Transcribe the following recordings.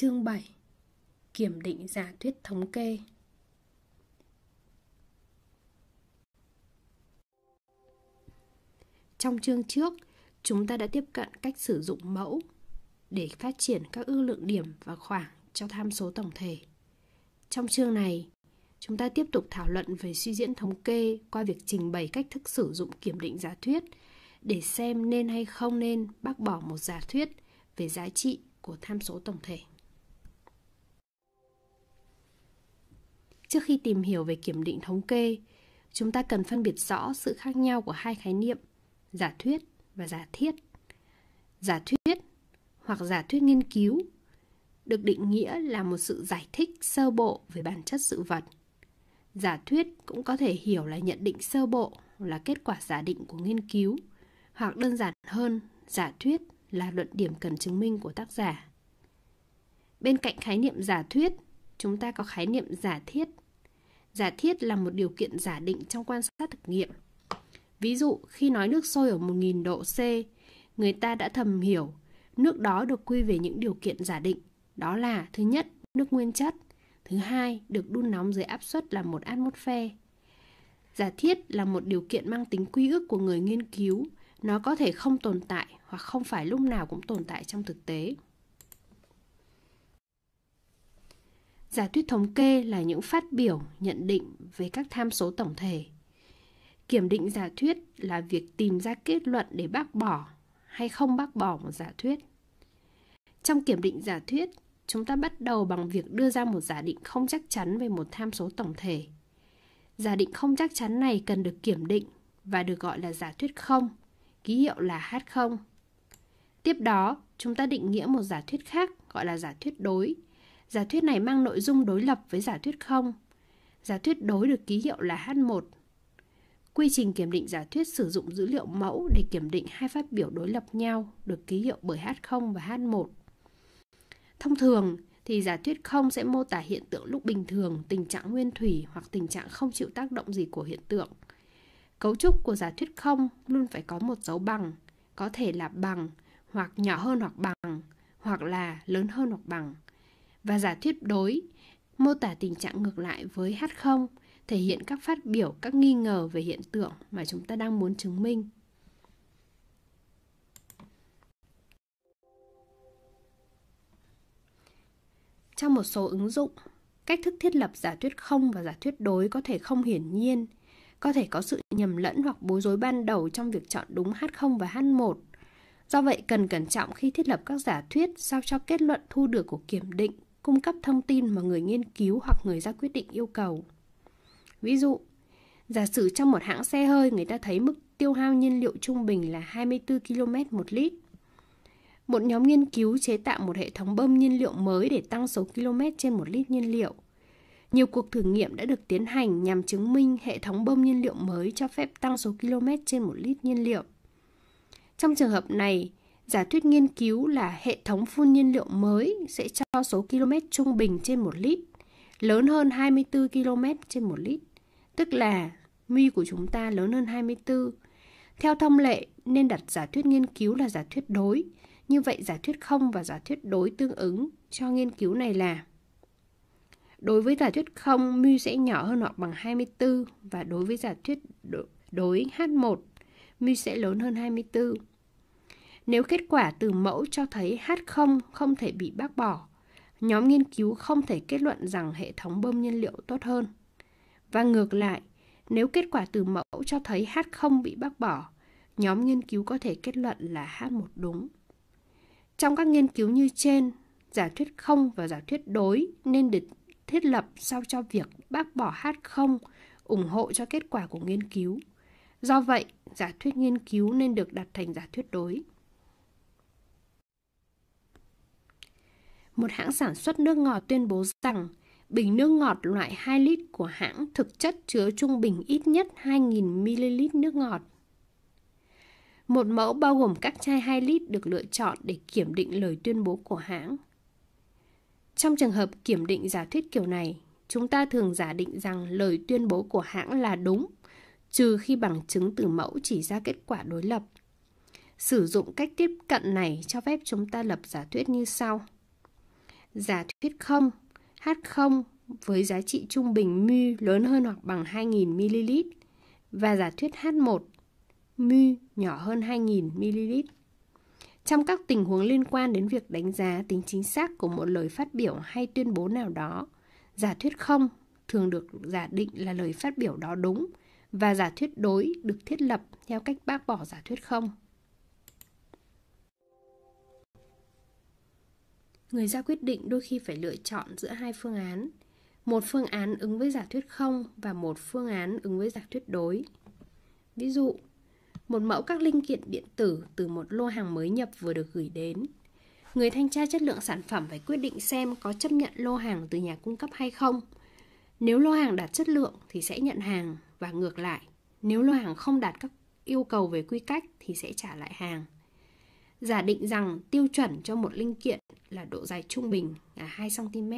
Chương 7 Kiểm định giả thuyết thống kê Trong chương trước, chúng ta đã tiếp cận cách sử dụng mẫu để phát triển các ước lượng điểm và khoảng cho tham số tổng thể. Trong chương này, chúng ta tiếp tục thảo luận về suy diễn thống kê qua việc trình bày cách thức sử dụng kiểm định giả thuyết để xem nên hay không nên bác bỏ một giả thuyết về giá trị của tham số tổng thể. Trước khi tìm hiểu về kiểm định thống kê, chúng ta cần phân biệt rõ sự khác nhau của hai khái niệm giả thuyết và giả thiết. Giả thuyết hoặc giả thuyết nghiên cứu được định nghĩa là một sự giải thích sơ bộ về bản chất sự vật. Giả thuyết cũng có thể hiểu là nhận định sơ bộ là kết quả giả định của nghiên cứu, hoặc đơn giản hơn, giả thuyết là luận điểm cần chứng minh của tác giả. Bên cạnh khái niệm giả thuyết, chúng ta có khái niệm giả thiết giả thiết là một điều kiện giả định trong quan sát thực nghiệm. Ví dụ, khi nói nước sôi ở 1000 độ C, người ta đã thầm hiểu nước đó được quy về những điều kiện giả định, đó là thứ nhất, nước nguyên chất, thứ hai, được đun nóng dưới áp suất là một atmosphere. Giả thiết là một điều kiện mang tính quy ước của người nghiên cứu, nó có thể không tồn tại hoặc không phải lúc nào cũng tồn tại trong thực tế. giả thuyết thống kê là những phát biểu nhận định về các tham số tổng thể kiểm định giả thuyết là việc tìm ra kết luận để bác bỏ hay không bác bỏ một giả thuyết trong kiểm định giả thuyết chúng ta bắt đầu bằng việc đưa ra một giả định không chắc chắn về một tham số tổng thể giả định không chắc chắn này cần được kiểm định và được gọi là giả thuyết không ký hiệu là h0 tiếp đó chúng ta định nghĩa một giả thuyết khác gọi là giả thuyết đối Giả thuyết này mang nội dung đối lập với giả thuyết không. Giả thuyết đối được ký hiệu là H1. Quy trình kiểm định giả thuyết sử dụng dữ liệu mẫu để kiểm định hai phát biểu đối lập nhau được ký hiệu bởi H0 và H1. Thông thường thì giả thuyết không sẽ mô tả hiện tượng lúc bình thường, tình trạng nguyên thủy hoặc tình trạng không chịu tác động gì của hiện tượng. Cấu trúc của giả thuyết không luôn phải có một dấu bằng, có thể là bằng hoặc nhỏ hơn hoặc bằng, hoặc là lớn hơn hoặc bằng và giả thuyết đối mô tả tình trạng ngược lại với H0, thể hiện các phát biểu, các nghi ngờ về hiện tượng mà chúng ta đang muốn chứng minh. Trong một số ứng dụng, cách thức thiết lập giả thuyết không và giả thuyết đối có thể không hiển nhiên, có thể có sự nhầm lẫn hoặc bối rối ban đầu trong việc chọn đúng H0 và H1. Do vậy, cần cẩn trọng khi thiết lập các giả thuyết sao cho kết luận thu được của kiểm định cung cấp thông tin mà người nghiên cứu hoặc người ra quyết định yêu cầu. Ví dụ, giả sử trong một hãng xe hơi người ta thấy mức tiêu hao nhiên liệu trung bình là 24 km một lít. Một nhóm nghiên cứu chế tạo một hệ thống bơm nhiên liệu mới để tăng số km trên một lít nhiên liệu. Nhiều cuộc thử nghiệm đã được tiến hành nhằm chứng minh hệ thống bơm nhiên liệu mới cho phép tăng số km trên một lít nhiên liệu. Trong trường hợp này, Giả thuyết nghiên cứu là hệ thống phun nhiên liệu mới sẽ cho số km trung bình trên 1 lít lớn hơn 24 km trên 1 lít, tức là mi của chúng ta lớn hơn 24. Theo thông lệ, nên đặt giả thuyết nghiên cứu là giả thuyết đối. Như vậy giả thuyết không và giả thuyết đối tương ứng cho nghiên cứu này là Đối với giả thuyết không, mu sẽ nhỏ hơn hoặc bằng 24 và đối với giả thuyết đối H1, mu sẽ lớn hơn 24. Nếu kết quả từ mẫu cho thấy H0 không thể bị bác bỏ, nhóm nghiên cứu không thể kết luận rằng hệ thống bơm nhiên liệu tốt hơn. Và ngược lại, nếu kết quả từ mẫu cho thấy H0 bị bác bỏ, nhóm nghiên cứu có thể kết luận là H1 đúng. Trong các nghiên cứu như trên, giả thuyết không và giả thuyết đối nên được thiết lập sao cho việc bác bỏ H0 ủng hộ cho kết quả của nghiên cứu. Do vậy, giả thuyết nghiên cứu nên được đặt thành giả thuyết đối. một hãng sản xuất nước ngọt tuyên bố rằng bình nước ngọt loại 2 lít của hãng thực chất chứa trung bình ít nhất 2.000 ml nước ngọt. Một mẫu bao gồm các chai 2 lít được lựa chọn để kiểm định lời tuyên bố của hãng. Trong trường hợp kiểm định giả thuyết kiểu này, chúng ta thường giả định rằng lời tuyên bố của hãng là đúng, trừ khi bằng chứng từ mẫu chỉ ra kết quả đối lập. Sử dụng cách tiếp cận này cho phép chúng ta lập giả thuyết như sau giả thuyết không H0 với giá trị trung bình mu lớn hơn hoặc bằng 2000ml và giả thuyết H1 mu nhỏ hơn 2000ml. Trong các tình huống liên quan đến việc đánh giá tính chính xác của một lời phát biểu hay tuyên bố nào đó, giả thuyết không thường được giả định là lời phát biểu đó đúng và giả thuyết đối được thiết lập theo cách bác bỏ giả thuyết không. người ra quyết định đôi khi phải lựa chọn giữa hai phương án một phương án ứng với giả thuyết không và một phương án ứng với giả thuyết đối ví dụ một mẫu các linh kiện điện tử từ một lô hàng mới nhập vừa được gửi đến người thanh tra chất lượng sản phẩm phải quyết định xem có chấp nhận lô hàng từ nhà cung cấp hay không nếu lô hàng đạt chất lượng thì sẽ nhận hàng và ngược lại nếu lô hàng không đạt các yêu cầu về quy cách thì sẽ trả lại hàng giả định rằng tiêu chuẩn cho một linh kiện là độ dài trung bình là 2 cm.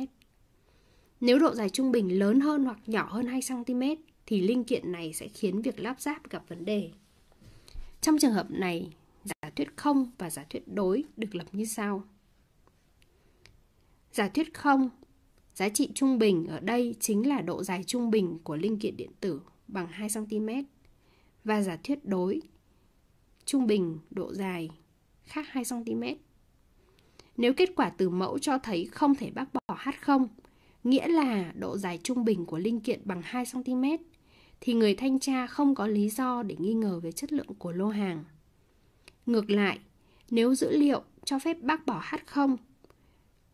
Nếu độ dài trung bình lớn hơn hoặc nhỏ hơn 2 cm thì linh kiện này sẽ khiến việc lắp ráp gặp vấn đề. Trong trường hợp này, giả thuyết không và giả thuyết đối được lập như sau. Giả thuyết không, giá trị trung bình ở đây chính là độ dài trung bình của linh kiện điện tử bằng 2 cm và giả thuyết đối trung bình độ dài khác 2cm. Nếu kết quả từ mẫu cho thấy không thể bác bỏ H0, nghĩa là độ dài trung bình của linh kiện bằng 2cm, thì người thanh tra không có lý do để nghi ngờ về chất lượng của lô hàng. Ngược lại, nếu dữ liệu cho phép bác bỏ H0,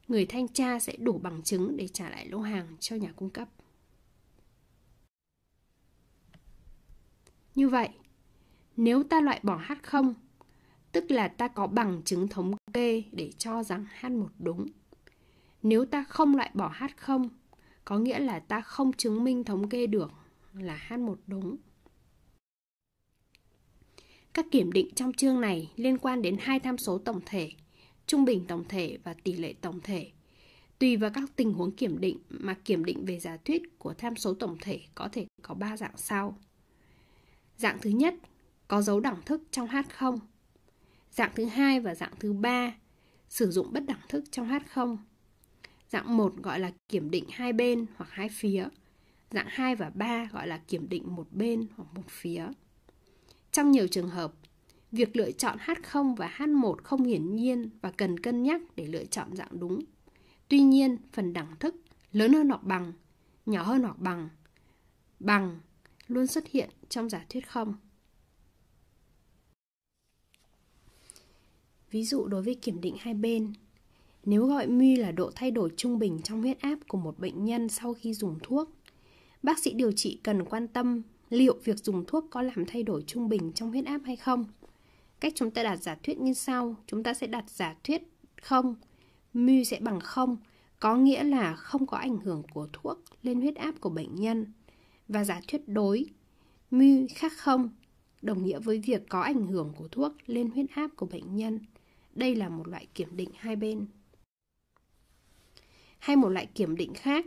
người thanh tra sẽ đủ bằng chứng để trả lại lô hàng cho nhà cung cấp. Như vậy, nếu ta loại bỏ H0 tức là ta có bằng chứng thống kê để cho rằng H1 đúng. Nếu ta không loại bỏ H0, có nghĩa là ta không chứng minh thống kê được là H1 đúng. Các kiểm định trong chương này liên quan đến hai tham số tổng thể, trung bình tổng thể và tỷ lệ tổng thể. Tùy vào các tình huống kiểm định mà kiểm định về giả thuyết của tham số tổng thể có thể có 3 dạng sau. Dạng thứ nhất, có dấu đẳng thức trong H0 dạng thứ hai và dạng thứ ba sử dụng bất đẳng thức trong H0. Dạng một gọi là kiểm định hai bên hoặc hai phía. Dạng hai và ba gọi là kiểm định một bên hoặc một phía. Trong nhiều trường hợp, việc lựa chọn H0 và H1 không hiển nhiên và cần cân nhắc để lựa chọn dạng đúng. Tuy nhiên, phần đẳng thức lớn hơn hoặc bằng, nhỏ hơn hoặc bằng, bằng luôn xuất hiện trong giả thuyết không. ví dụ đối với kiểm định hai bên. Nếu gọi mu là độ thay đổi trung bình trong huyết áp của một bệnh nhân sau khi dùng thuốc, bác sĩ điều trị cần quan tâm liệu việc dùng thuốc có làm thay đổi trung bình trong huyết áp hay không. Cách chúng ta đặt giả thuyết như sau, chúng ta sẽ đặt giả thuyết không, mu sẽ bằng không, có nghĩa là không có ảnh hưởng của thuốc lên huyết áp của bệnh nhân. Và giả thuyết đối, mu khác không, đồng nghĩa với việc có ảnh hưởng của thuốc lên huyết áp của bệnh nhân. Đây là một loại kiểm định hai bên. Hay một loại kiểm định khác,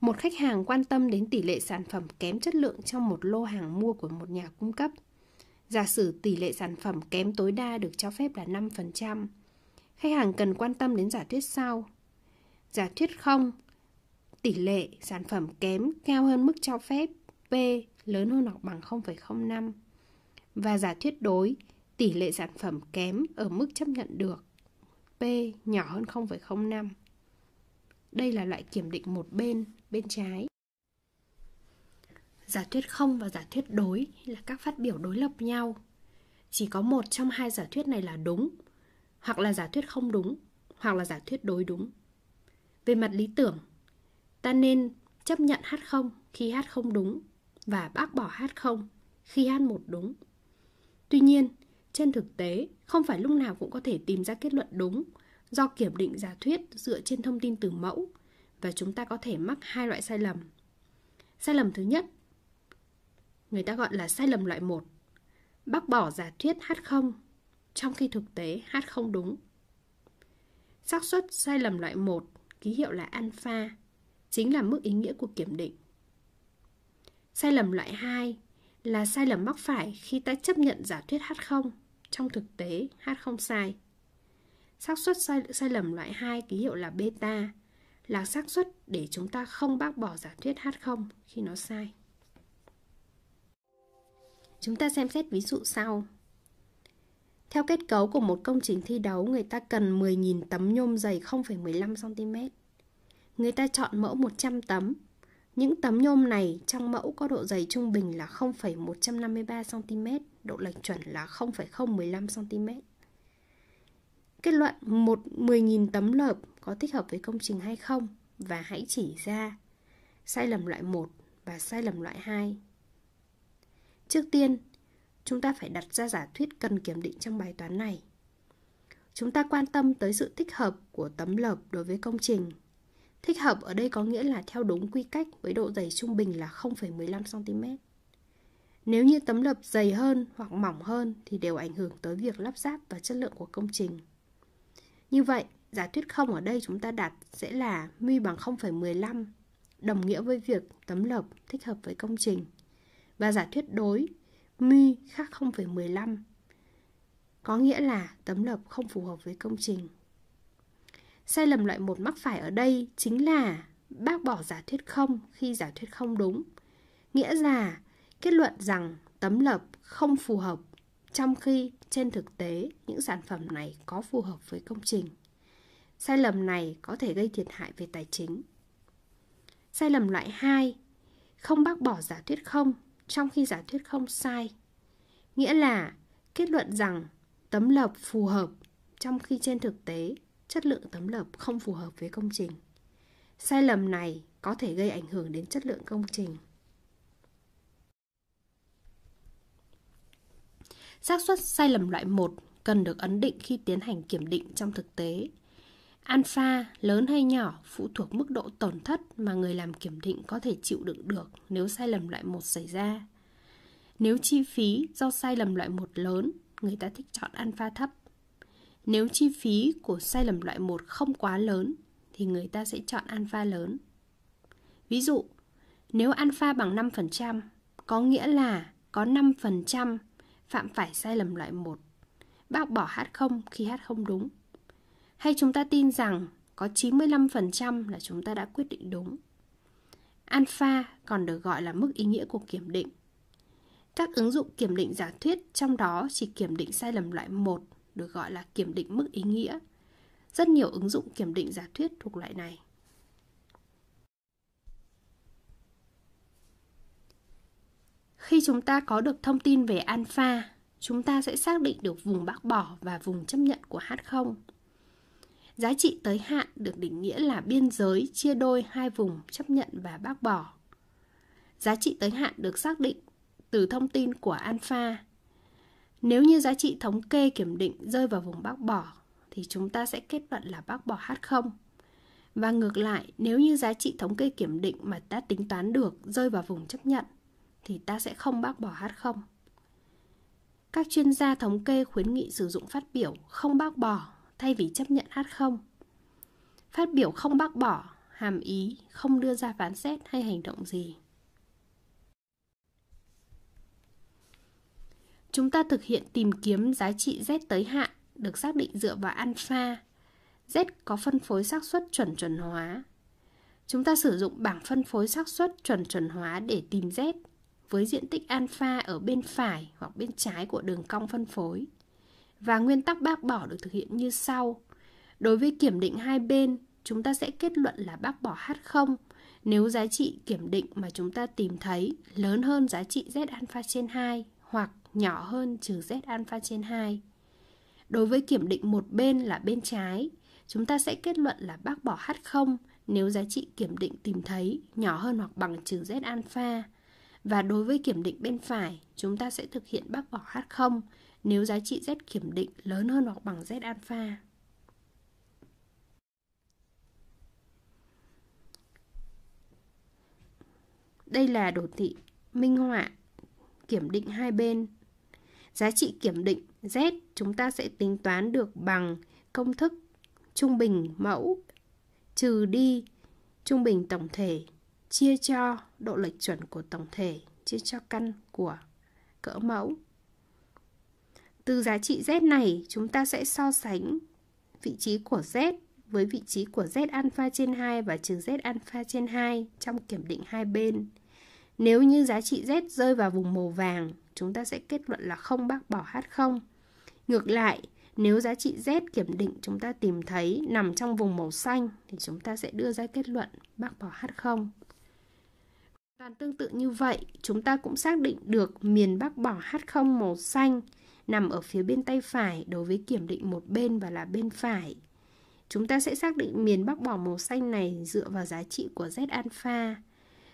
một khách hàng quan tâm đến tỷ lệ sản phẩm kém chất lượng trong một lô hàng mua của một nhà cung cấp. Giả sử tỷ lệ sản phẩm kém tối đa được cho phép là 5%. Khách hàng cần quan tâm đến giả thuyết sau. Giả thuyết không, tỷ lệ sản phẩm kém cao hơn mức cho phép P lớn hơn hoặc bằng 0,05. Và giả thuyết đối, tỷ lệ sản phẩm kém ở mức chấp nhận được P nhỏ hơn 0,05. Đây là loại kiểm định một bên, bên trái. Giả thuyết không và giả thuyết đối là các phát biểu đối lập nhau. Chỉ có một trong hai giả thuyết này là đúng, hoặc là giả thuyết không đúng, hoặc là giả thuyết đối đúng. Về mặt lý tưởng, ta nên chấp nhận H0 khi H không đúng và bác bỏ H0 khi H1 đúng. Tuy nhiên, trên thực tế, không phải lúc nào cũng có thể tìm ra kết luận đúng do kiểm định giả thuyết dựa trên thông tin từ mẫu và chúng ta có thể mắc hai loại sai lầm. Sai lầm thứ nhất, người ta gọi là sai lầm loại 1, bác bỏ giả thuyết H0 trong khi thực tế H0 đúng. xác suất sai lầm loại 1 ký hiệu là alpha chính là mức ý nghĩa của kiểm định. Sai lầm loại 2 là sai lầm mắc phải khi ta chấp nhận giả thuyết H0 trong thực tế H không sai. xác suất sai, sai lầm loại 2 ký hiệu là beta là xác suất để chúng ta không bác bỏ giả thuyết h không khi nó sai. Chúng ta xem xét ví dụ sau. Theo kết cấu của một công trình thi đấu, người ta cần 10.000 tấm nhôm dày 0,15cm. Người ta chọn mẫu 100 tấm. Những tấm nhôm này trong mẫu có độ dày trung bình là 0,153cm độ lệch chuẩn là 0,015cm. Kết luận một 10.000 tấm lợp có thích hợp với công trình hay không và hãy chỉ ra sai lầm loại 1 và sai lầm loại 2. Trước tiên, chúng ta phải đặt ra giả thuyết cần kiểm định trong bài toán này. Chúng ta quan tâm tới sự thích hợp của tấm lợp đối với công trình. Thích hợp ở đây có nghĩa là theo đúng quy cách với độ dày trung bình là 0,15 cm. Nếu như tấm lợp dày hơn hoặc mỏng hơn thì đều ảnh hưởng tới việc lắp ráp và chất lượng của công trình. Như vậy, giả thuyết không ở đây chúng ta đặt sẽ là mu bằng 0,15, đồng nghĩa với việc tấm lợp thích hợp với công trình. Và giả thuyết đối, mu khác 0,15, có nghĩa là tấm lợp không phù hợp với công trình. Sai lầm loại một mắc phải ở đây chính là bác bỏ giả thuyết không khi giả thuyết không đúng. Nghĩa là kết luận rằng tấm lợp không phù hợp trong khi trên thực tế những sản phẩm này có phù hợp với công trình sai lầm này có thể gây thiệt hại về tài chính sai lầm loại 2 không bác bỏ giả thuyết không trong khi giả thuyết không sai nghĩa là kết luận rằng tấm lợp phù hợp trong khi trên thực tế chất lượng tấm lợp không phù hợp với công trình sai lầm này có thể gây ảnh hưởng đến chất lượng công trình xác suất sai lầm loại 1 cần được ấn định khi tiến hành kiểm định trong thực tế. Alpha lớn hay nhỏ phụ thuộc mức độ tổn thất mà người làm kiểm định có thể chịu đựng được nếu sai lầm loại 1 xảy ra. Nếu chi phí do sai lầm loại 1 lớn, người ta thích chọn alpha thấp. Nếu chi phí của sai lầm loại 1 không quá lớn thì người ta sẽ chọn alpha lớn. Ví dụ, nếu alpha bằng 5%, có nghĩa là có 5% phạm phải sai lầm loại 1 Bác bỏ hát không khi hát không đúng Hay chúng ta tin rằng có 95% là chúng ta đã quyết định đúng Alpha còn được gọi là mức ý nghĩa của kiểm định Các ứng dụng kiểm định giả thuyết trong đó chỉ kiểm định sai lầm loại 1 được gọi là kiểm định mức ý nghĩa Rất nhiều ứng dụng kiểm định giả thuyết thuộc loại này Khi chúng ta có được thông tin về alpha, chúng ta sẽ xác định được vùng bác bỏ và vùng chấp nhận của H0. Giá trị tới hạn được định nghĩa là biên giới chia đôi hai vùng chấp nhận và bác bỏ. Giá trị tới hạn được xác định từ thông tin của alpha. Nếu như giá trị thống kê kiểm định rơi vào vùng bác bỏ thì chúng ta sẽ kết luận là bác bỏ H0. Và ngược lại, nếu như giá trị thống kê kiểm định mà ta tính toán được rơi vào vùng chấp nhận thì ta sẽ không bác bỏ h không Các chuyên gia thống kê khuyến nghị sử dụng phát biểu không bác bỏ thay vì chấp nhận h không Phát biểu không bác bỏ hàm ý không đưa ra phán xét hay hành động gì. Chúng ta thực hiện tìm kiếm giá trị Z tới hạn được xác định dựa vào alpha. Z có phân phối xác suất chuẩn chuẩn hóa. Chúng ta sử dụng bảng phân phối xác suất chuẩn chuẩn hóa để tìm Z với diện tích alpha ở bên phải hoặc bên trái của đường cong phân phối. Và nguyên tắc bác bỏ được thực hiện như sau. Đối với kiểm định hai bên, chúng ta sẽ kết luận là bác bỏ H0 nếu giá trị kiểm định mà chúng ta tìm thấy lớn hơn giá trị Z alpha trên 2 hoặc nhỏ hơn trừ Z alpha trên 2. Đối với kiểm định một bên là bên trái, chúng ta sẽ kết luận là bác bỏ H0 nếu giá trị kiểm định tìm thấy nhỏ hơn hoặc bằng trừ Z alpha và đối với kiểm định bên phải, chúng ta sẽ thực hiện bác bỏ H0 nếu giá trị Z kiểm định lớn hơn hoặc bằng Z alpha. Đây là đồ thị minh họa kiểm định hai bên. Giá trị kiểm định Z chúng ta sẽ tính toán được bằng công thức trung bình mẫu trừ đi trung bình tổng thể chia cho độ lệch chuẩn của tổng thể chia cho căn của cỡ mẫu. Từ giá trị z này, chúng ta sẽ so sánh vị trí của z với vị trí của z alpha trên 2 và trừ z alpha trên 2 trong kiểm định hai bên. Nếu như giá trị z rơi vào vùng màu vàng, chúng ta sẽ kết luận là không bác bỏ h0. Ngược lại, nếu giá trị z kiểm định chúng ta tìm thấy nằm trong vùng màu xanh thì chúng ta sẽ đưa ra kết luận bác bỏ h0. Bàn tương tự như vậy, chúng ta cũng xác định được miền Bắc bỏ H0 màu xanh nằm ở phía bên tay phải đối với kiểm định một bên và là bên phải. Chúng ta sẽ xác định miền Bắc bỏ màu xanh này dựa vào giá trị của Z alpha.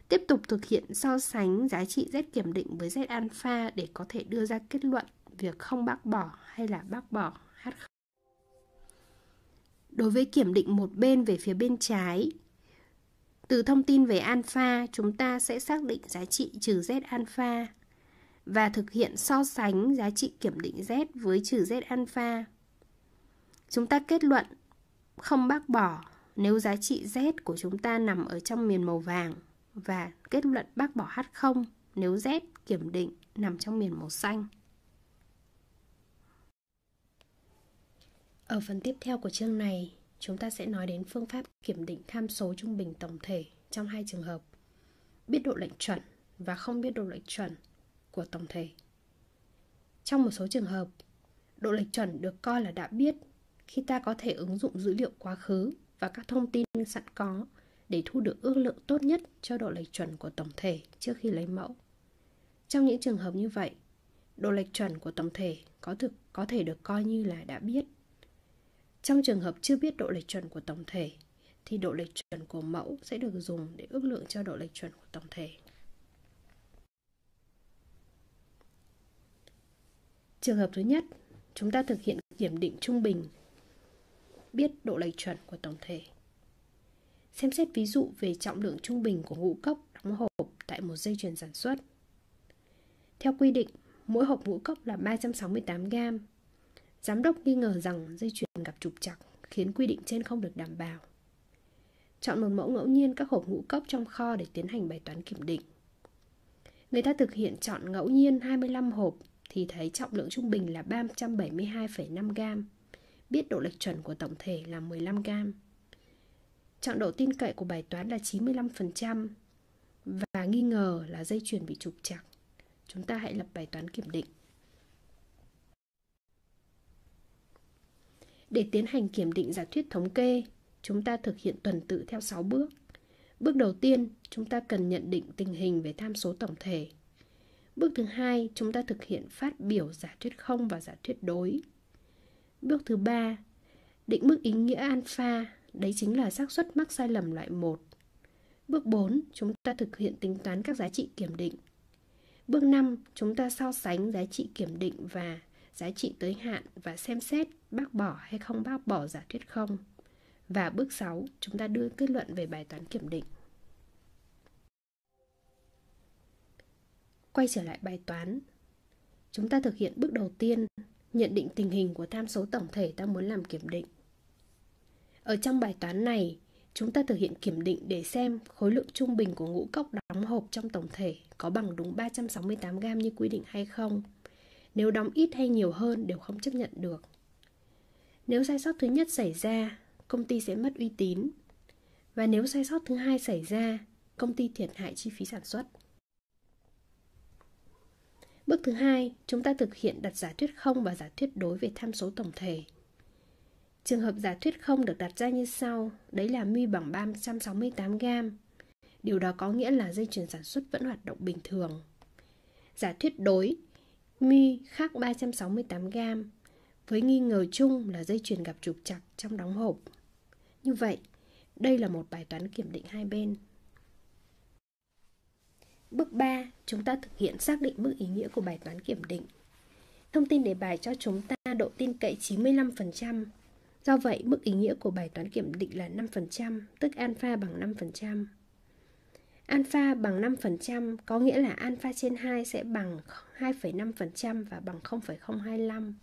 Tiếp tục thực hiện so sánh giá trị Z kiểm định với Z alpha để có thể đưa ra kết luận việc không bác bỏ hay là bác bỏ H0. Đối với kiểm định một bên về phía bên trái, từ thông tin về alpha, chúng ta sẽ xác định giá trị trừ z alpha và thực hiện so sánh giá trị kiểm định z với trừ z alpha. Chúng ta kết luận không bác bỏ nếu giá trị z của chúng ta nằm ở trong miền màu vàng và kết luận bác bỏ h0 nếu z kiểm định nằm trong miền màu xanh. Ở phần tiếp theo của chương này, chúng ta sẽ nói đến phương pháp kiểm định tham số trung bình tổng thể trong hai trường hợp. Biết độ lệch chuẩn và không biết độ lệch chuẩn của tổng thể. Trong một số trường hợp, độ lệch chuẩn được coi là đã biết khi ta có thể ứng dụng dữ liệu quá khứ và các thông tin sẵn có để thu được ước lượng tốt nhất cho độ lệch chuẩn của tổng thể trước khi lấy mẫu. Trong những trường hợp như vậy, độ lệch chuẩn của tổng thể có thực có thể được coi như là đã biết. Trong trường hợp chưa biết độ lệch chuẩn của tổng thể, thì độ lệch chuẩn của mẫu sẽ được dùng để ước lượng cho độ lệch chuẩn của tổng thể. Trường hợp thứ nhất, chúng ta thực hiện kiểm định trung bình, biết độ lệch chuẩn của tổng thể. Xem xét ví dụ về trọng lượng trung bình của ngũ cốc đóng hộp tại một dây chuyền sản xuất. Theo quy định, mỗi hộp ngũ cốc là 368 gram Giám đốc nghi ngờ rằng dây chuyền gặp trục trặc khiến quy định trên không được đảm bảo. Chọn một mẫu ngẫu nhiên các hộp ngũ cốc trong kho để tiến hành bài toán kiểm định. Người ta thực hiện chọn ngẫu nhiên 25 hộp thì thấy trọng lượng trung bình là 372,5 gram, biết độ lệch chuẩn của tổng thể là 15 gram. Chọn độ tin cậy của bài toán là 95% và nghi ngờ là dây chuyền bị trục trặc. Chúng ta hãy lập bài toán kiểm định. Để tiến hành kiểm định giả thuyết thống kê, chúng ta thực hiện tuần tự theo 6 bước. Bước đầu tiên, chúng ta cần nhận định tình hình về tham số tổng thể. Bước thứ hai, chúng ta thực hiện phát biểu giả thuyết không và giả thuyết đối. Bước thứ ba, định mức ý nghĩa alpha, đấy chính là xác suất mắc sai lầm loại 1. Bước 4, chúng ta thực hiện tính toán các giá trị kiểm định. Bước 5, chúng ta so sánh giá trị kiểm định và giá trị tới hạn và xem xét bác bỏ hay không bác bỏ giả thuyết không. Và bước 6, chúng ta đưa kết luận về bài toán kiểm định. Quay trở lại bài toán, chúng ta thực hiện bước đầu tiên, nhận định tình hình của tham số tổng thể ta muốn làm kiểm định. Ở trong bài toán này, chúng ta thực hiện kiểm định để xem khối lượng trung bình của ngũ cốc đóng hộp trong tổng thể có bằng đúng 368 gram như quy định hay không nếu đóng ít hay nhiều hơn đều không chấp nhận được. Nếu sai sót thứ nhất xảy ra, công ty sẽ mất uy tín. Và nếu sai sót thứ hai xảy ra, công ty thiệt hại chi phí sản xuất. Bước thứ hai, chúng ta thực hiện đặt giả thuyết không và giả thuyết đối về tham số tổng thể. Trường hợp giả thuyết không được đặt ra như sau, đấy là mi bằng 368 gram. Điều đó có nghĩa là dây chuyền sản xuất vẫn hoạt động bình thường. Giả thuyết đối mi khác 368g với nghi ngờ chung là dây chuyền gặp trục chặt trong đóng hộp. Như vậy, đây là một bài toán kiểm định hai bên. Bước 3, chúng ta thực hiện xác định mức ý nghĩa của bài toán kiểm định. Thông tin đề bài cho chúng ta độ tin cậy 95%. Do vậy, mức ý nghĩa của bài toán kiểm định là 5%, tức alpha bằng 5%. Alpha bằng 5% có nghĩa là alpha trên 2 sẽ bằng 2,5% và bằng 0,025.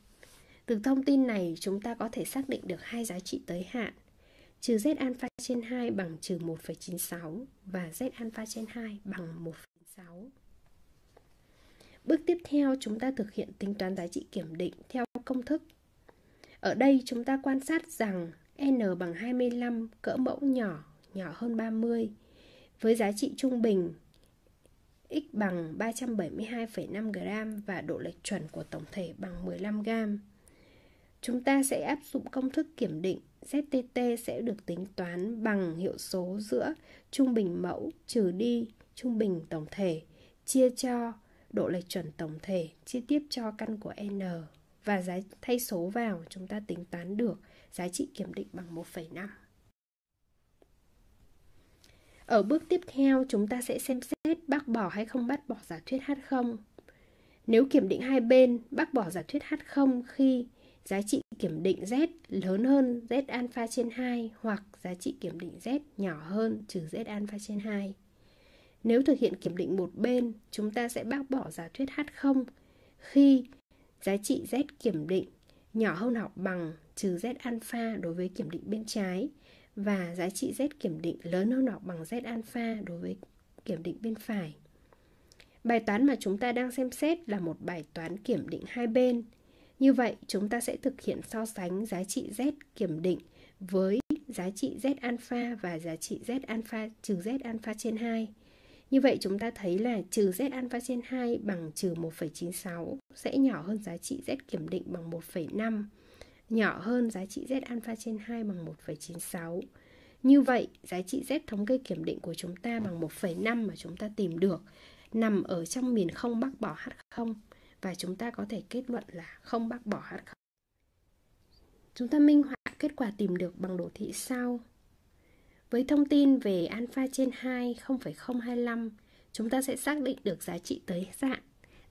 Từ thông tin này, chúng ta có thể xác định được hai giá trị tới hạn, trừ z alpha trên 2 bằng trừ 1,96 và z alpha trên 2 bằng 1,6. Bước tiếp theo, chúng ta thực hiện tính toán giá trị kiểm định theo công thức. Ở đây, chúng ta quan sát rằng n bằng 25 cỡ mẫu nhỏ, nhỏ hơn 30 với giá trị trung bình x bằng 372,5 g và độ lệch chuẩn của tổng thể bằng 15 g. Chúng ta sẽ áp dụng công thức kiểm định ZTT sẽ được tính toán bằng hiệu số giữa trung bình mẫu trừ đi trung bình tổng thể chia cho độ lệch chuẩn tổng thể chia tiếp cho căn của n và giá thay số vào chúng ta tính toán được giá trị kiểm định bằng 1,5. Ở bước tiếp theo, chúng ta sẽ xem xét bác bỏ hay không bác bỏ giả thuyết H0. Nếu kiểm định hai bên bác bỏ giả thuyết H0 khi giá trị kiểm định Z lớn hơn Z alpha trên 2 hoặc giá trị kiểm định Z nhỏ hơn trừ Z alpha trên 2. Nếu thực hiện kiểm định một bên, chúng ta sẽ bác bỏ giả thuyết H0 khi giá trị Z kiểm định nhỏ hơn hoặc bằng trừ Z alpha đối với kiểm định bên trái và giá trị Z kiểm định lớn hơn hoặc bằng Z alpha đối với kiểm định bên phải. Bài toán mà chúng ta đang xem xét là một bài toán kiểm định hai bên. Như vậy, chúng ta sẽ thực hiện so sánh giá trị Z kiểm định với giá trị Z alpha và giá trị Z alpha trừ Z alpha trên 2. Như vậy chúng ta thấy là trừ Z alpha trên 2 bằng trừ 1,96 sẽ nhỏ hơn giá trị Z kiểm định bằng 1,5 nhỏ hơn giá trị Z alpha trên 2 bằng 1,96. Như vậy, giá trị Z thống kê kiểm định của chúng ta bằng 1,5 mà chúng ta tìm được nằm ở trong miền không bác bỏ H0 và chúng ta có thể kết luận là không bác bỏ H0. Chúng ta minh họa kết quả tìm được bằng đồ thị sau. Với thông tin về alpha trên 2 0,025, chúng ta sẽ xác định được giá trị tới dạng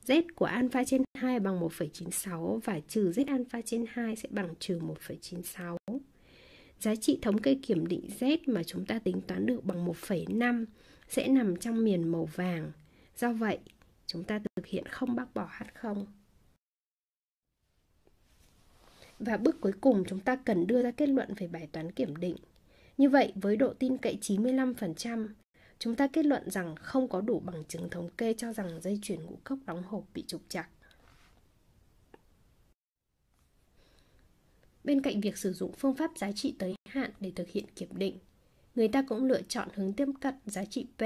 Z của alpha trên 2 bằng 1,96 và trừ Z alpha trên 2 sẽ bằng trừ 1,96. Giá trị thống kê kiểm định Z mà chúng ta tính toán được bằng 1,5 sẽ nằm trong miền màu vàng. Do vậy, chúng ta thực hiện không bác bỏ H0. Và bước cuối cùng chúng ta cần đưa ra kết luận về bài toán kiểm định. Như vậy, với độ tin cậy 95%, chúng ta kết luận rằng không có đủ bằng chứng thống kê cho rằng dây chuyển ngũ cốc đóng hộp bị trục chặt Bên cạnh việc sử dụng phương pháp giá trị tới hạn để thực hiện kiểm định, người ta cũng lựa chọn hướng tiếp cận giá trị P.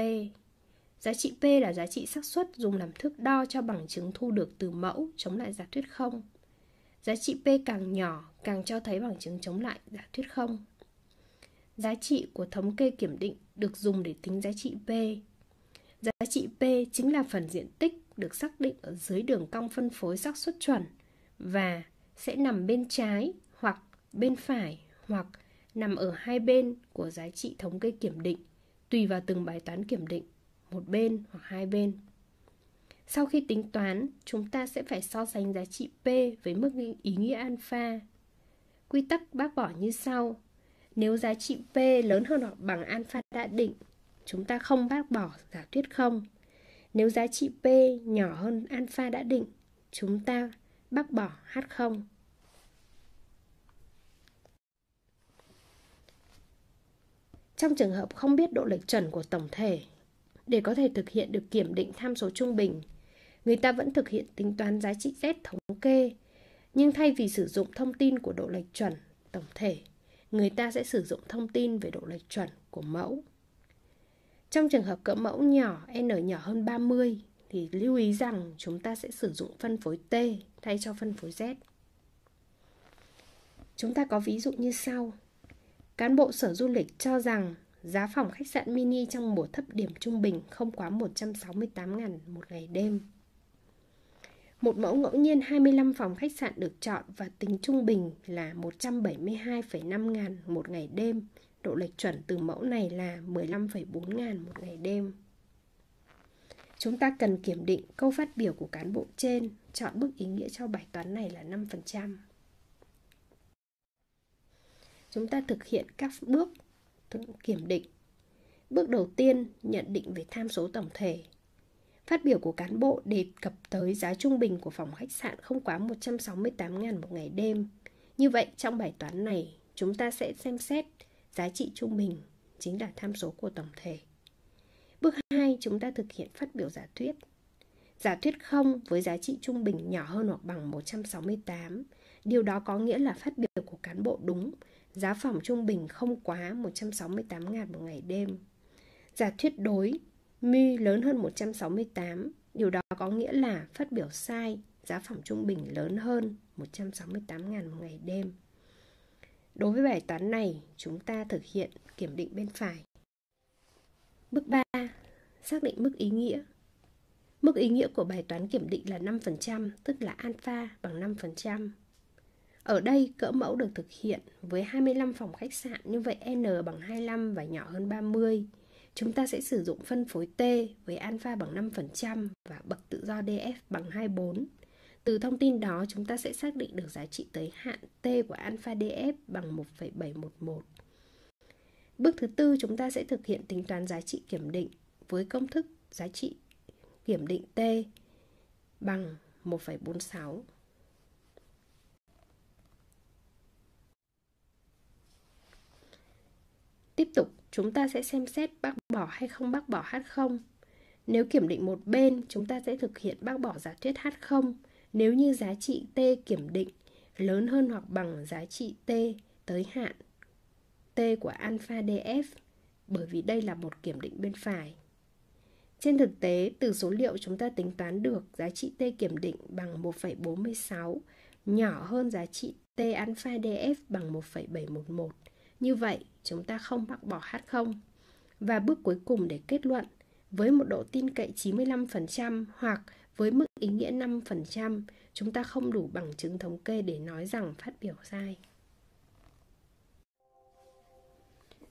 Giá trị P là giá trị xác suất dùng làm thước đo cho bằng chứng thu được từ mẫu chống lại giả thuyết không. Giá trị P càng nhỏ càng cho thấy bằng chứng chống lại giả thuyết không. Giá trị của thống kê kiểm định được dùng để tính giá trị P. Giá trị P chính là phần diện tích được xác định ở dưới đường cong phân phối xác suất chuẩn và sẽ nằm bên trái hoặc bên phải hoặc nằm ở hai bên của giá trị thống kê kiểm định tùy vào từng bài toán kiểm định, một bên hoặc hai bên. Sau khi tính toán, chúng ta sẽ phải so sánh giá trị P với mức ý nghĩa alpha. Quy tắc bác bỏ như sau. Nếu giá trị P lớn hơn hoặc bằng alpha đã định, chúng ta không bác bỏ giả thuyết không. Nếu giá trị P nhỏ hơn alpha đã định, chúng ta bác bỏ H0. trong trường hợp không biết độ lệch chuẩn của tổng thể. Để có thể thực hiện được kiểm định tham số trung bình, người ta vẫn thực hiện tính toán giá trị Z thống kê, nhưng thay vì sử dụng thông tin của độ lệch chuẩn tổng thể, người ta sẽ sử dụng thông tin về độ lệch chuẩn của mẫu. Trong trường hợp cỡ mẫu nhỏ n nhỏ hơn 30 thì lưu ý rằng chúng ta sẽ sử dụng phân phối T thay cho phân phối Z. Chúng ta có ví dụ như sau. Cán bộ sở du lịch cho rằng giá phòng khách sạn mini trong mùa thấp điểm trung bình không quá 168 ngàn một ngày đêm. Một mẫu ngẫu nhiên 25 phòng khách sạn được chọn và tính trung bình là 172,5 ngàn một ngày đêm. Độ lệch chuẩn từ mẫu này là 15,4 ngàn một ngày đêm. Chúng ta cần kiểm định câu phát biểu của cán bộ trên, chọn bước ý nghĩa cho bài toán này là 5% chúng ta thực hiện các bước kiểm định. Bước đầu tiên, nhận định về tham số tổng thể. Phát biểu của cán bộ đề cập tới giá trung bình của phòng khách sạn không quá 168.000 một ngày đêm. Như vậy, trong bài toán này, chúng ta sẽ xem xét giá trị trung bình chính là tham số của tổng thể. Bước 2, chúng ta thực hiện phát biểu giả thuyết. Giả thuyết không với giá trị trung bình nhỏ hơn hoặc bằng 168. Điều đó có nghĩa là phát biểu của cán bộ đúng giá phòng trung bình không quá 168 ngàn một ngày đêm. Giả thuyết đối, mi lớn hơn 168, điều đó có nghĩa là phát biểu sai, giá phòng trung bình lớn hơn 168 ngàn một ngày đêm. Đối với bài toán này, chúng ta thực hiện kiểm định bên phải. Bước 3. Xác định mức ý nghĩa Mức ý nghĩa của bài toán kiểm định là 5%, tức là alpha bằng 5%. Ở đây, cỡ mẫu được thực hiện với 25 phòng khách sạn như vậy N bằng 25 và nhỏ hơn 30. Chúng ta sẽ sử dụng phân phối T với alpha bằng 5% và bậc tự do DF bằng 24. Từ thông tin đó, chúng ta sẽ xác định được giá trị tới hạn T của alpha DF bằng 1,711. Bước thứ tư, chúng ta sẽ thực hiện tính toán giá trị kiểm định với công thức giá trị kiểm định T bằng 1,46. chúng ta sẽ xem xét bác bỏ hay không bác bỏ H0. Nếu kiểm định một bên, chúng ta sẽ thực hiện bác bỏ giả thuyết H0 nếu như giá trị T kiểm định lớn hơn hoặc bằng giá trị T tới hạn T của alpha DF bởi vì đây là một kiểm định bên phải. Trên thực tế, từ số liệu chúng ta tính toán được giá trị T kiểm định bằng 1,46 nhỏ hơn giá trị T alpha DF bằng 1,711 như vậy, chúng ta không bác bỏ H0. Và bước cuối cùng để kết luận, với một độ tin cậy 95% hoặc với mức ý nghĩa 5%, chúng ta không đủ bằng chứng thống kê để nói rằng phát biểu sai.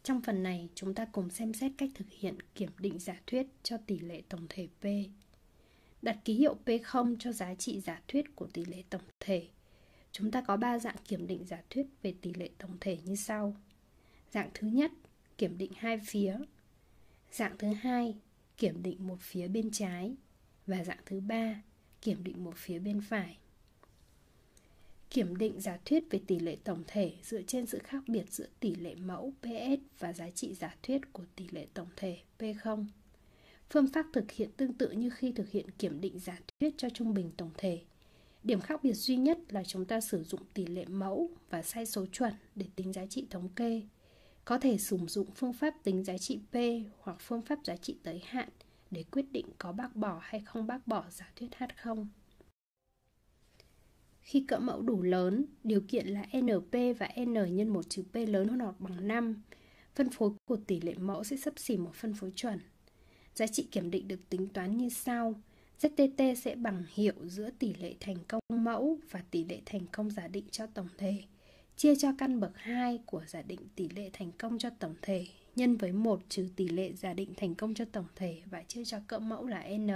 Trong phần này, chúng ta cùng xem xét cách thực hiện kiểm định giả thuyết cho tỷ lệ tổng thể P. Đặt ký hiệu P0 cho giá trị giả thuyết của tỷ lệ tổng thể. Chúng ta có 3 dạng kiểm định giả thuyết về tỷ lệ tổng thể như sau. Dạng thứ nhất, kiểm định hai phía. Dạng thứ hai, kiểm định một phía bên trái và dạng thứ ba, kiểm định một phía bên phải. Kiểm định giả thuyết về tỷ lệ tổng thể dựa trên sự khác biệt giữa tỷ lệ mẫu PS và giá trị giả thuyết của tỷ lệ tổng thể P0. Phương pháp thực hiện tương tự như khi thực hiện kiểm định giả thuyết cho trung bình tổng thể. Điểm khác biệt duy nhất là chúng ta sử dụng tỷ lệ mẫu và sai số chuẩn để tính giá trị thống kê có thể sử dụng phương pháp tính giá trị P hoặc phương pháp giá trị tới hạn để quyết định có bác bỏ hay không bác bỏ giả thuyết H0. Khi cỡ mẫu đủ lớn, điều kiện là NP và N nhân một chữ P lớn hơn hoặc bằng 5, phân phối của tỷ lệ mẫu sẽ sắp xỉ một phân phối chuẩn. Giá trị kiểm định được tính toán như sau. ZTT sẽ bằng hiệu giữa tỷ lệ thành công mẫu và tỷ lệ thành công giả định cho tổng thể chia cho căn bậc 2 của giả định tỷ lệ thành công cho tổng thể nhân với 1 trừ tỷ lệ giả định thành công cho tổng thể và chia cho cỡ mẫu là n.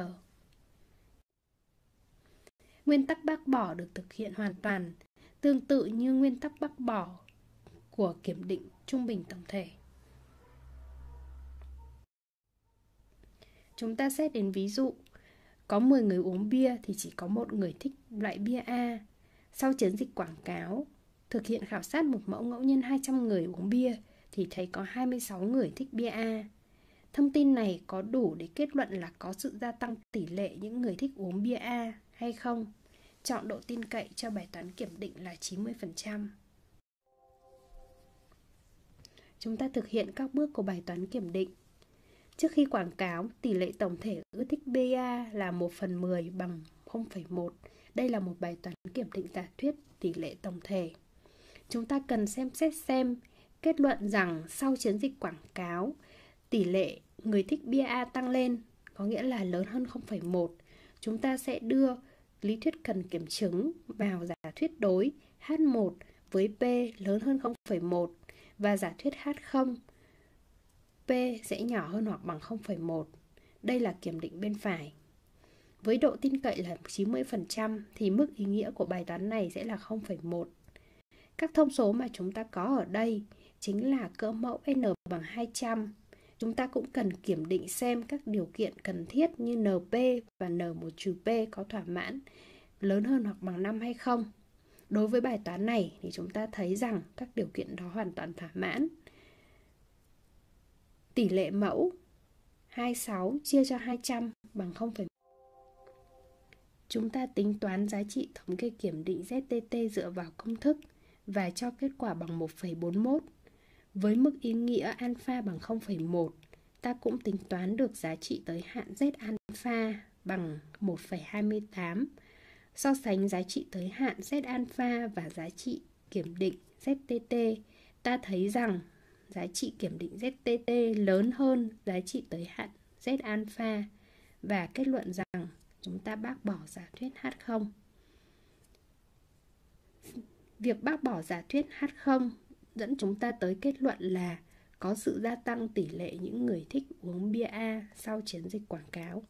Nguyên tắc bác bỏ được thực hiện hoàn toàn, tương tự như nguyên tắc bác bỏ của kiểm định trung bình tổng thể. Chúng ta xét đến ví dụ, có 10 người uống bia thì chỉ có một người thích loại bia A. Sau chiến dịch quảng cáo, Thực hiện khảo sát một mẫu ngẫu nhiên 200 người uống bia thì thấy có 26 người thích bia A. Thông tin này có đủ để kết luận là có sự gia tăng tỷ lệ những người thích uống bia A hay không? Chọn độ tin cậy cho bài toán kiểm định là 90%. Chúng ta thực hiện các bước của bài toán kiểm định. Trước khi quảng cáo, tỷ lệ tổng thể ưa thích BA là 1 phần 10 bằng 0,1. Đây là một bài toán kiểm định giả thuyết tỷ lệ tổng thể chúng ta cần xem xét xem kết luận rằng sau chiến dịch quảng cáo, tỷ lệ người thích bia A tăng lên, có nghĩa là lớn hơn 0,1. Chúng ta sẽ đưa lý thuyết cần kiểm chứng vào giả thuyết đối H1 với P lớn hơn 0,1 và giả thuyết H0 P sẽ nhỏ hơn hoặc bằng 0,1. Đây là kiểm định bên phải. Với độ tin cậy là 90% thì mức ý nghĩa của bài toán này sẽ là 0,1 các thông số mà chúng ta có ở đây chính là cỡ mẫu n bằng 200. Chúng ta cũng cần kiểm định xem các điều kiện cần thiết như np và n1-p có thỏa mãn lớn hơn hoặc bằng 5 hay không. Đối với bài toán này thì chúng ta thấy rằng các điều kiện đó hoàn toàn thỏa mãn. Tỷ lệ mẫu 26 chia cho 200 bằng 0, chúng ta tính toán giá trị thống kê kiểm định ZTT dựa vào công thức và cho kết quả bằng 1,41. Với mức ý nghĩa alpha bằng 0,1, ta cũng tính toán được giá trị tới hạn z alpha bằng 1,28. So sánh giá trị tới hạn z alpha và giá trị kiểm định ZTT, ta thấy rằng giá trị kiểm định ZTT lớn hơn giá trị tới hạn Z alpha và kết luận rằng chúng ta bác bỏ giả thuyết H0. Việc bác bỏ giả thuyết H0 dẫn chúng ta tới kết luận là có sự gia tăng tỷ lệ những người thích uống bia A sau chiến dịch quảng cáo.